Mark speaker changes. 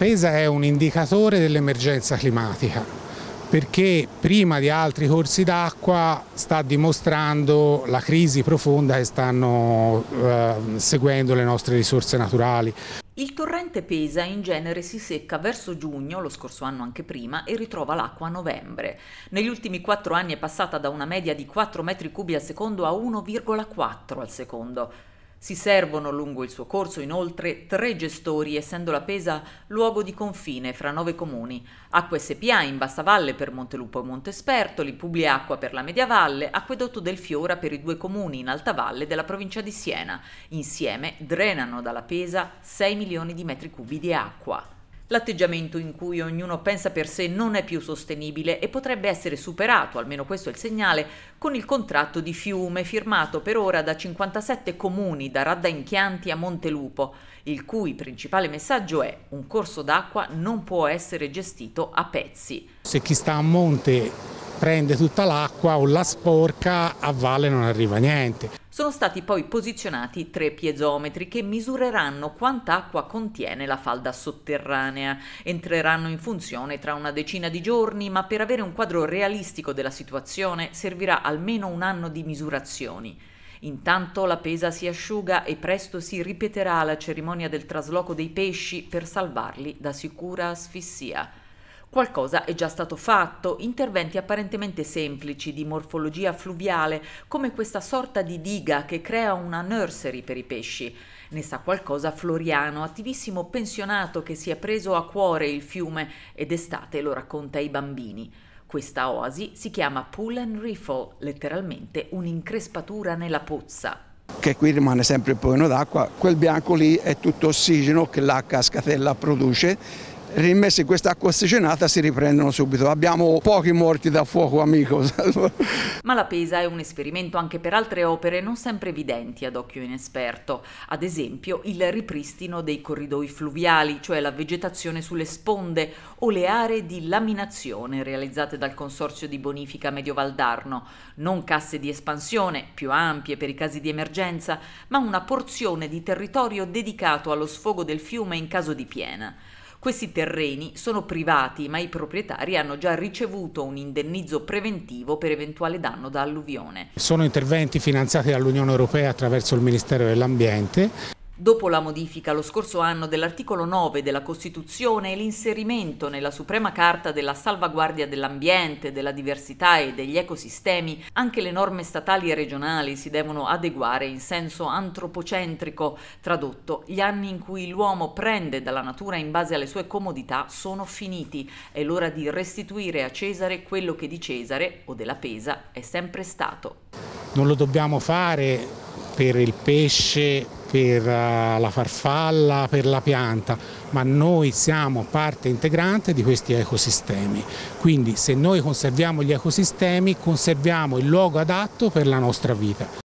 Speaker 1: Pesa è un indicatore dell'emergenza climatica perché prima di altri corsi d'acqua sta dimostrando la crisi profonda che stanno eh, seguendo le nostre risorse naturali.
Speaker 2: Il torrente Pesa in genere si secca verso giugno, lo scorso anno anche prima, e ritrova l'acqua a novembre. Negli ultimi quattro anni è passata da una media di 4 metri cubi al secondo a 1,4 al secondo. Si servono lungo il suo corso inoltre tre gestori, essendo la Pesa luogo di confine fra nove comuni. Acqua SPA in Bassa Valle per Montelupo e Montespertoli, Publiacqua per la Media Valle, Acquedotto del Fiora per i due comuni in Alta Valle della provincia di Siena. Insieme drenano dalla Pesa 6 milioni di metri cubi di acqua. L'atteggiamento in cui ognuno pensa per sé non è più sostenibile e potrebbe essere superato, almeno questo è il segnale, con il contratto di fiume firmato per ora da 57 comuni da Radda in Chianti a Montelupo, il cui principale messaggio è un corso d'acqua non può essere gestito a pezzi.
Speaker 1: Se chi sta a monte prende tutta l'acqua o la sporca, a valle non arriva niente.
Speaker 2: Sono stati poi posizionati tre piezometri che misureranno quanta acqua contiene la falda sotterranea. Entreranno in funzione tra una decina di giorni, ma per avere un quadro realistico della situazione servirà almeno un anno di misurazioni. Intanto la pesa si asciuga e presto si ripeterà la cerimonia del trasloco dei pesci per salvarli da sicura asfissia. Qualcosa è già stato fatto, interventi apparentemente semplici di morfologia fluviale, come questa sorta di diga che crea una nursery per i pesci. Ne sa qualcosa Floriano, attivissimo pensionato che si è preso a cuore il fiume ed estate lo racconta ai bambini. Questa oasi si chiama Pull and Riffle, letteralmente un'increspatura nella pozza
Speaker 1: che qui rimane sempre il povero d'acqua, quel bianco lì è tutto ossigeno che la cascatella produce rimessi in questa acqua ossigenata si riprendono subito. Abbiamo pochi morti da fuoco amico.
Speaker 2: Ma la pesa è un esperimento anche per altre opere non sempre evidenti ad occhio inesperto. Ad esempio il ripristino dei corridoi fluviali, cioè la vegetazione sulle sponde o le aree di laminazione realizzate dal Consorzio di Bonifica Mediovaldarno. Non casse di espansione, più ampie per i casi di emergenza, ma una porzione di territorio dedicato allo sfogo del fiume in caso di piena. Questi terreni sono privati, ma i proprietari hanno già ricevuto un indennizzo preventivo per eventuale danno da alluvione.
Speaker 1: Sono interventi finanziati dall'Unione Europea attraverso il Ministero dell'Ambiente
Speaker 2: Dopo la modifica lo scorso anno dell'articolo 9 della Costituzione e l'inserimento nella Suprema Carta della salvaguardia dell'ambiente, della diversità e degli ecosistemi, anche le norme statali e regionali si devono adeguare in senso antropocentrico. Tradotto, gli anni in cui l'uomo prende dalla natura in base alle sue comodità sono finiti. È l'ora di restituire a Cesare quello che di Cesare o della Pesa è sempre stato.
Speaker 1: Non lo dobbiamo fare per il pesce, per eh, la farfalla, per la pianta, ma noi siamo parte integrante di questi ecosistemi. Quindi se noi conserviamo gli ecosistemi, conserviamo il luogo adatto per la nostra vita.